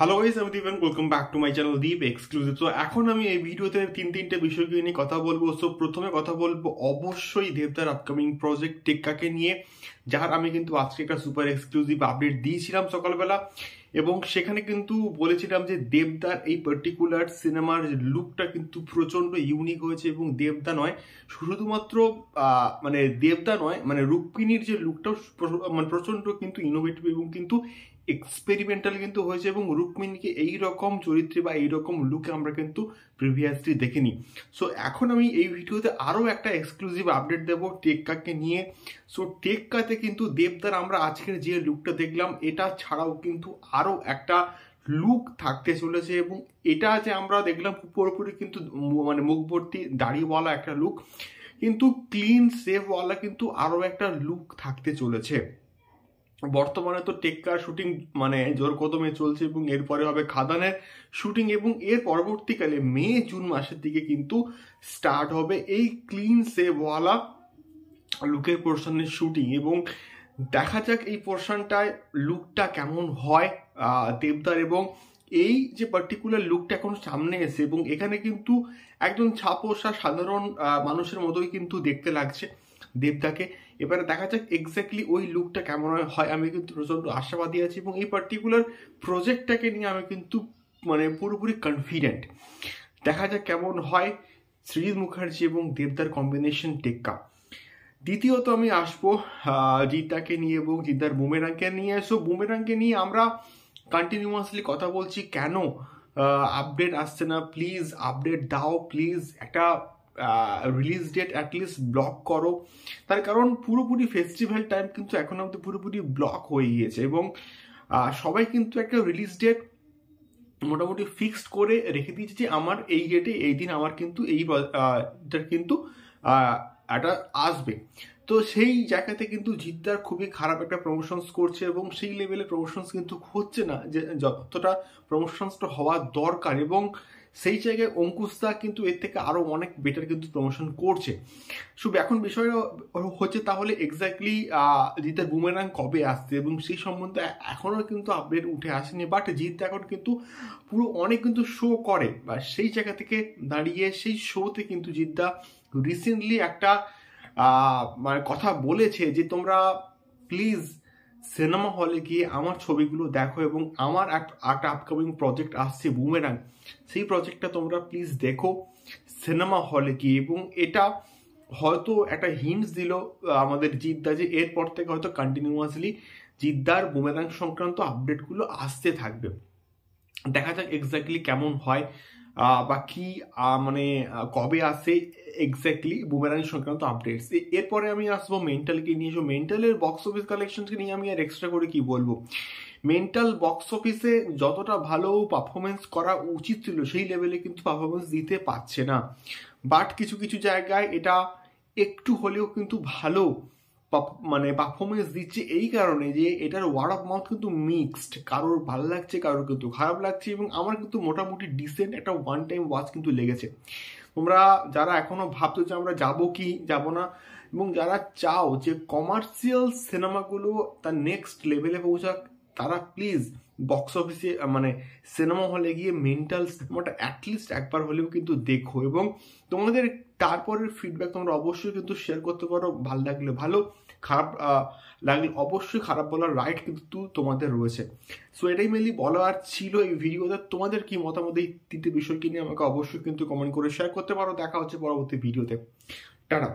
hello guys আমি Deep and welcome back to my channel Deep exclusive so এখন আমি এই ভিডিওতে তিন তিনটে বিষয়কে নিয়ে কথা বলবো সো প্রথমে কথা বলবো অবশ্যই দেবদার আপকামিং প্রজেক্ট টেক্কাকে নিয়ে যার আমি কিন্তু আজকে একটা সুপার এক্সক্লুসিভ আপডেট দিয়েছিলাম সকালবেলা এবং সেখানে কিন্তু বলেছিলাম যে দেবদার এই পার্টিকুলার সিনেমার লুকটা কিন্তু প্রচণ্ড ইউনিক হয়েছে এবং দেবদা নয় শুধুমাত্র মানে দেবদা নয় মানে রুক্মিণীর যে লুকটাও মানে প্রচণ্ড কিন্তু ইনোভেটিভ এবং কিন্তু এক্সপেরিমেন্টাল কিন্তু হয়েছে এবং রুক্মিণীকে এই রকম চরিত্রে বা এই রকম লুকে আমরা কিন্তু প্রিভিয়াসলি দেখিনি সো এখন আমি এই ভিডিওতে আরও একটা এক্সক্লুসিভ আপডেট দেব টেক্কাকে নিয়ে সো টেক্কাতে কিন্তু দেবদার আমরা আজকের যে লুকটা দেখলাম এটা ছাড়াও কিন্তু আরও একটা লুক থাকতে চলেছে এবং এটা যে আমরা দেখলাম পুরোপুরি কিন্তু মানে মুখভর্তি দাড়িওয়ালা একটা লুক কিন্তু ক্লিন সেফওয়ালা কিন্তু আরও একটা লুক থাকতে চলেছে বর্তমানে তো টেক্কা শুটিং মানে জোর কদমে চলছে এবং এরপরে হবে খাদানের শুটিং এবং এর পরবর্তীকালে মে জুন মাসের দিকে কিন্তু স্টার্ট হবে এই ক্লিন সেভওয়ালা লুকের পোর্শনের শুটিং এবং দেখা যাক এই পোর্শনটায় লুকটা কেমন হয় দেবদার এবং এই যে পার্টিকুলার লুকটা এখন সামনে এসে এবং এখানে কিন্তু একজন ছাপোষা সাধারণ মানুষের মতোই কিন্তু দেখতে লাগছে দেবদাকে এবারে দেখা যাক এক্স্যাক্টলি ওই লুকটা কেমন হয় আমি কিন্তু প্রচণ্ড আশাবাদী আছি এবং এই পার্টিকুলার প্রজেক্টটাকে নিয়ে আমি কিন্তু মানে পুরোপুরি কনফিডেন্ট দেখা যাক কেমন হয় শ্রীজিৎ মুখার্জি এবং দেবদার কম্বিনেশন টেক্কা দ্বিতীয়ত আমি আসবো জিতাকে নিয়ে এবং জিতার বুমেরাংকে নিয়ে সো বুমেরাংকে নিয়ে আমরা কন্টিনিউয়াসলি কথা বলছি কেন আপডেট আসছে না প্লিজ আপডেট দাও প্লিজ একটা রিলিজ ডেট অ্যাটলিস্ট ব্লক করো তার কারণ পুরোপুরি ফেস্টিভ্যাল টাইম কিন্তু এখন অবধি পুরোপুরি ব্লক হয়ে গিয়েছে এবং সবাই কিন্তু একটা রিলিজ ডেট মোটামুটি ফিক্সড করে রেখে দিয়েছে যে আমার এই ডেটে এই দিন আমার কিন্তু এই কিন্তু এটা আসবে তো সেই জায়গাতে কিন্তু জিদ্দার খুবই খারাপ একটা প্রমোশনস করছে এবং সেই লেভেলে প্রমোশনস কিন্তু হচ্ছে না যে যতটা প্রমোশনসটা হওয়া দরকার এবং সেই জায়গায় অঙ্কুশদা কিন্তু এর থেকে আরও অনেক বেটার কিন্তু প্রমোশন করছে শুভ এখন বিষয় হচ্ছে তাহলে এক্স্যাক্টলি জিতের বুমেরাং কবে আসছে এবং সেই সম্বন্ধে এখনও কিন্তু আপডেট উঠে আসেনি বাট জিত এখন কিন্তু পুরো অনেক কিন্তু শো করে বা সেই জায়গা থেকে দাঁড়িয়ে সেই শোতে কিন্তু জিৎদা রিসেন্টলি একটা মানে কথা বলেছে যে তোমরা প্লিজ সিনেমা হলে গিয়ে আমার ছবিগুলো দেখো এবং আমার একটা আপকামিং প্রজেক্ট আসছে বুমেরাং সেই প্রজেক্টটা তোমরা প্লিজ দেখো সিনেমা হলে গিয়ে এবং এটা হয়তো একটা হিন্টস দিল আমাদের জিদ্দা যে এরপর থেকে হয়তো কন্টিনিউয়াসলি জিদ্দার বুমেরাং সংক্রান্ত আপডেটগুলো আসতে থাকবে দেখা যাক এক্স্যাক্টলি কেমন হয় বাকি মানে কবে আসে এক্স্যাক্টলি বুমেরাং সংক্রান্ত আপডেটস এরপরে আমি আসবো মেন্টালকে নিয়ে এসো মেন্টালের বক্স অফিস কালেকশনকে নিয়ে আমি আর এক্সট্রা করে কি বলবো মেন্টাল বক্স অফিসে যতটা ভালো পারফরমেন্স করা উচিত ছিল সেই লেভেলে কিন্তু পারফরমেন্স দিতে পারছে না বাট কিছু কিছু জায়গায় এটা একটু হলেও কিন্তু ভালো মানে পারফরমেন্স দিচ্ছে এই কারণে যে এটার ওয়ার্ড অফ মাউথ কিন্তু মিক্সড কারোর ভালো লাগছে কারোর কিন্তু খারাপ লাগছে এবং আমার কিন্তু মোটামুটি ডিসেন্ট একটা ওয়ান টাইম ওয়াচ কিন্তু লেগেছে তোমরা যারা এখনও ভাবছো যে আমরা যাবো কি যাব না এবং যারা চাও যে কমার্শিয়াল সিনেমাগুলো তার নেক্সট লেভেলে পৌঁছাক তারা প্লিজ বক্স অফিসে মানে সিনেমা হলে গিয়ে মেন্টাল সিনেমাটা অ্যাটলিস্ট একবার হলেও কিন্তু দেখো এবং তোমাদের তারপরের ফিডব্যাক তোমরা অবশ্যই কিন্তু শেয়ার করতে পারো ভালো লাগলে ভালো খারাপ লাগলে অবশ্যই খারাপ বলার রাইট কিন্তু তোমাদের রয়েছে সো এটাই মেনলি বলা আর ছিল এই ভিডিওতে তোমাদের কি মতামত এই তৃতীয় বিষয়কে নিয়ে আমাকে অবশ্যই কিন্তু কমেন্ট করে শেয়ার করতে পারো দেখা হচ্ছে পরবর্তী ভিডিওতে টাটা